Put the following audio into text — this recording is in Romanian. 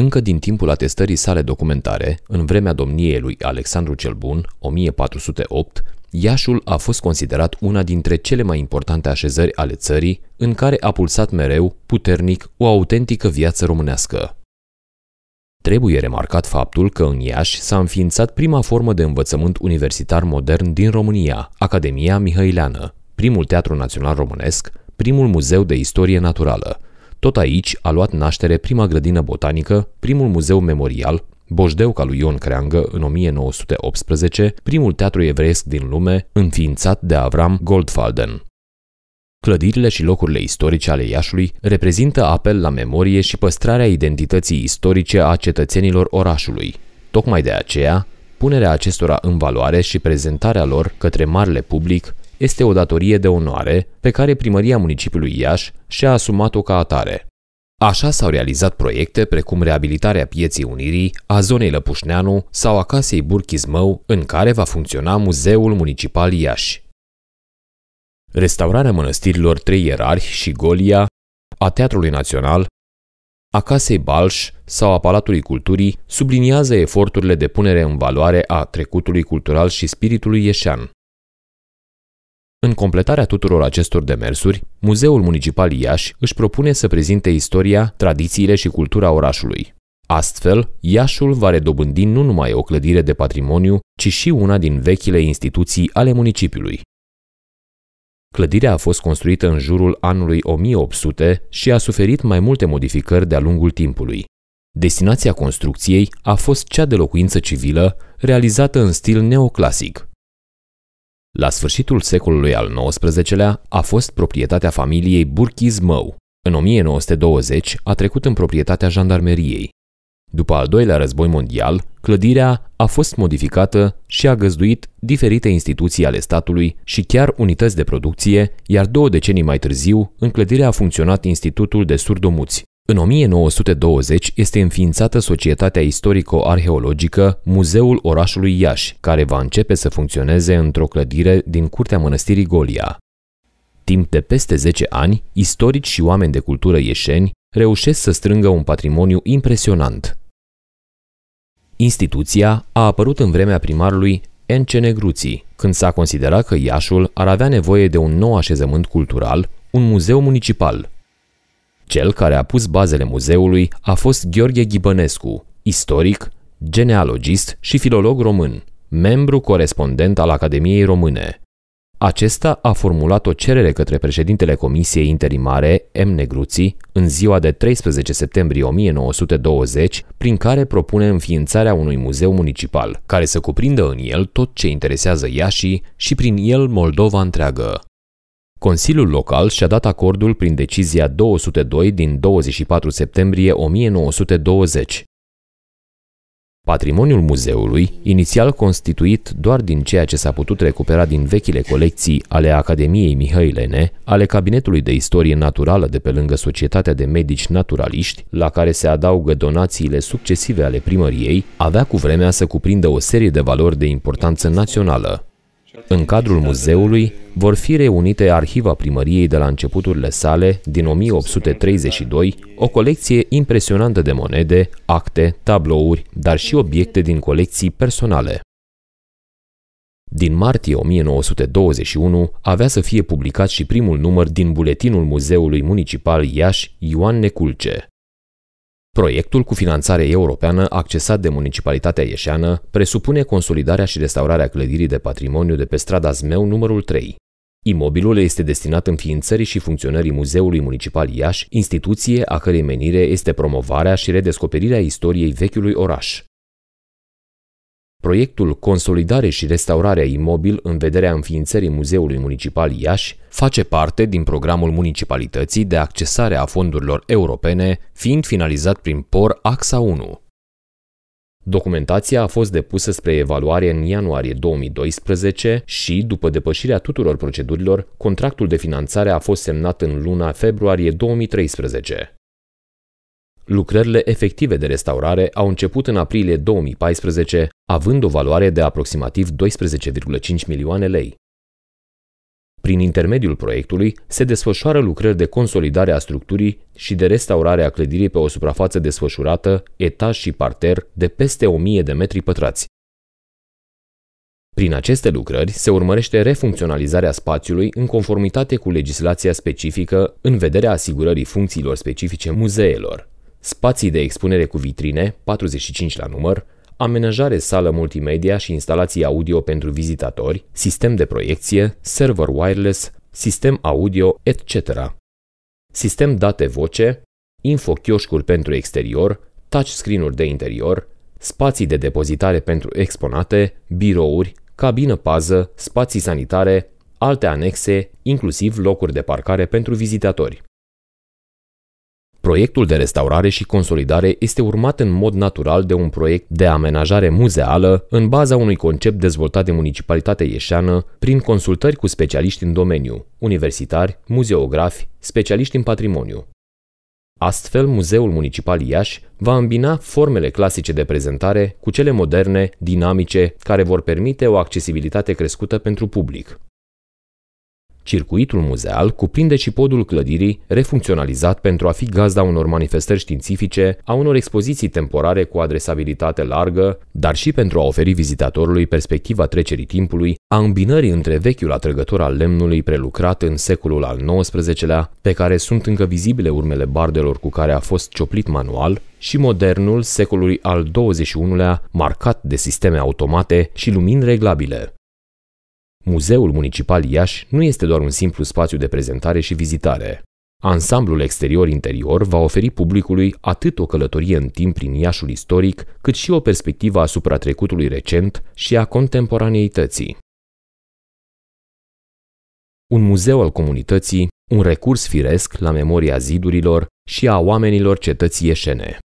Încă din timpul atestării sale documentare, în vremea domniei lui Alexandru cel Bun, 1408, Iașul a fost considerat una dintre cele mai importante așezări ale țării, în care a pulsat mereu, puternic, o autentică viață românească. Trebuie remarcat faptul că în Iași s-a înființat prima formă de învățământ universitar modern din România, Academia Mihăileană, primul teatru național românesc, primul muzeu de istorie naturală, tot aici a luat naștere prima grădină botanică, primul muzeu memorial, ca lui Ion Creangă în 1918, primul teatru evreiesc din lume, înființat de Avram Goldfalden. Clădirile și locurile istorice ale Iașului reprezintă apel la memorie și păstrarea identității istorice a cetățenilor orașului. Tocmai de aceea, punerea acestora în valoare și prezentarea lor către marele public este o datorie de onoare pe care primăria municipiului Iași și-a asumat-o ca atare. Așa s-au realizat proiecte precum reabilitarea Pieții Unirii, a zonei Lăpușneanu sau a casei Burchizmău, în care va funcționa Muzeul Municipal Iași. Restaurarea mănăstirilor Trei Ierarhi și Golia, a Teatrului Național, a Casei Balș sau a Palatului Culturii subliniază eforturile de punere în valoare a trecutului cultural și spiritului ieșean. În completarea tuturor acestor demersuri, Muzeul Municipal Iași își propune să prezinte istoria, tradițiile și cultura orașului. Astfel, Iașul va redobândi nu numai o clădire de patrimoniu, ci și una din vechile instituții ale municipiului. Clădirea a fost construită în jurul anului 1800 și a suferit mai multe modificări de-a lungul timpului. Destinația construcției a fost cea de locuință civilă, realizată în stil neoclasic, la sfârșitul secolului al XIX-lea a fost proprietatea familiei Burchiz-Mău. În 1920 a trecut în proprietatea jandarmeriei. După al doilea război mondial, clădirea a fost modificată și a găzduit diferite instituții ale statului și chiar unități de producție, iar două decenii mai târziu, în clădirea a funcționat Institutul de Surdomuți. În 1920 este înființată Societatea Istorico-Arheologică Muzeul Orașului Iași, care va începe să funcționeze într-o clădire din curtea mănăstirii Golia. Timp de peste 10 ani, istorici și oameni de cultură ieșeni reușesc să strângă un patrimoniu impresionant. Instituția a apărut în vremea primarului Ence Negruții, când s-a considerat că Iașul ar avea nevoie de un nou așezământ cultural, un muzeu municipal, cel care a pus bazele muzeului a fost Gheorghe Ghibănescu, istoric, genealogist și filolog român, membru corespondent al Academiei Române. Acesta a formulat o cerere către președintele Comisiei Interimare, M. Negruții, în ziua de 13 septembrie 1920, prin care propune înființarea unui muzeu municipal, care să cuprindă în el tot ce interesează Iașii și prin el Moldova întreagă. Consiliul local și-a dat acordul prin decizia 202 din 24 septembrie 1920. Patrimoniul muzeului, inițial constituit doar din ceea ce s-a putut recupera din vechile colecții ale Academiei Mihailene, ale Cabinetului de Istorie Naturală de pe lângă Societatea de Medici Naturaliști, la care se adaugă donațiile succesive ale primăriei, avea cu vremea să cuprindă o serie de valori de importanță națională, în cadrul muzeului vor fi reunite arhiva primăriei de la începuturile sale din 1832, o colecție impresionantă de monede, acte, tablouri, dar și obiecte din colecții personale. Din martie 1921 avea să fie publicat și primul număr din buletinul Muzeului Municipal Iași Ioan Neculce. Proiectul cu finanțare europeană accesat de Municipalitatea Ieșeană presupune consolidarea și restaurarea clădirii de patrimoniu de pe strada Zmeu numărul 3. Imobilul este destinat înființării și funcționării Muzeului Municipal Iași, instituție a cărei menire este promovarea și redescoperirea istoriei vechiului oraș. Proiectul Consolidare și restaurare imobil în vederea înființării Muzeului Municipal Iași face parte din programul municipalității de accesare a fondurilor europene, fiind finalizat prin POR AXA 1. Documentația a fost depusă spre evaluare în ianuarie 2012 și, după depășirea tuturor procedurilor, contractul de finanțare a fost semnat în luna februarie 2013. Lucrările efective de restaurare au început în aprilie 2014, având o valoare de aproximativ 12,5 milioane lei. Prin intermediul proiectului se desfășoară lucrări de consolidare a structurii și de restaurare a clădirii pe o suprafață desfășurată, etaj și parter, de peste 1000 de metri pătrați. Prin aceste lucrări se urmărește refuncționalizarea spațiului în conformitate cu legislația specifică în vederea asigurării funcțiilor specifice muzeelor spații de expunere cu vitrine, 45 la număr, amenajare sală multimedia și instalații audio pentru vizitatori, sistem de proiecție, server wireless, sistem audio, etc. Sistem date voce, infochioșcuri pentru exterior, touchscreen-uri de interior, spații de depozitare pentru exponate, birouri, cabină pază, spații sanitare, alte anexe, inclusiv locuri de parcare pentru vizitatori. Proiectul de restaurare și consolidare este urmat în mod natural de un proiect de amenajare muzeală în baza unui concept dezvoltat de municipalitatea ieșeană prin consultări cu specialiști în domeniu, universitari, muzeografi, specialiști în patrimoniu. Astfel, Muzeul Municipal Iași va îmbina formele clasice de prezentare cu cele moderne, dinamice, care vor permite o accesibilitate crescută pentru public. Circuitul muzeal cuprinde și podul clădirii refuncționalizat pentru a fi gazda unor manifestări științifice, a unor expoziții temporare cu adresabilitate largă, dar și pentru a oferi vizitatorului perspectiva trecerii timpului, a îmbinării între vechiul atrăgător al lemnului prelucrat în secolul al XIX-lea, pe care sunt încă vizibile urmele bardelor cu care a fost cioplit manual, și modernul secolului al XXI-lea, marcat de sisteme automate și lumini reglabile. Muzeul Municipal Iași nu este doar un simplu spațiu de prezentare și vizitare. Ansamblul exterior-interior va oferi publicului atât o călătorie în timp prin Iașul istoric, cât și o perspectivă asupra trecutului recent și a contemporaneității. Un muzeu al comunității, un recurs firesc la memoria zidurilor și a oamenilor cetății ieșene.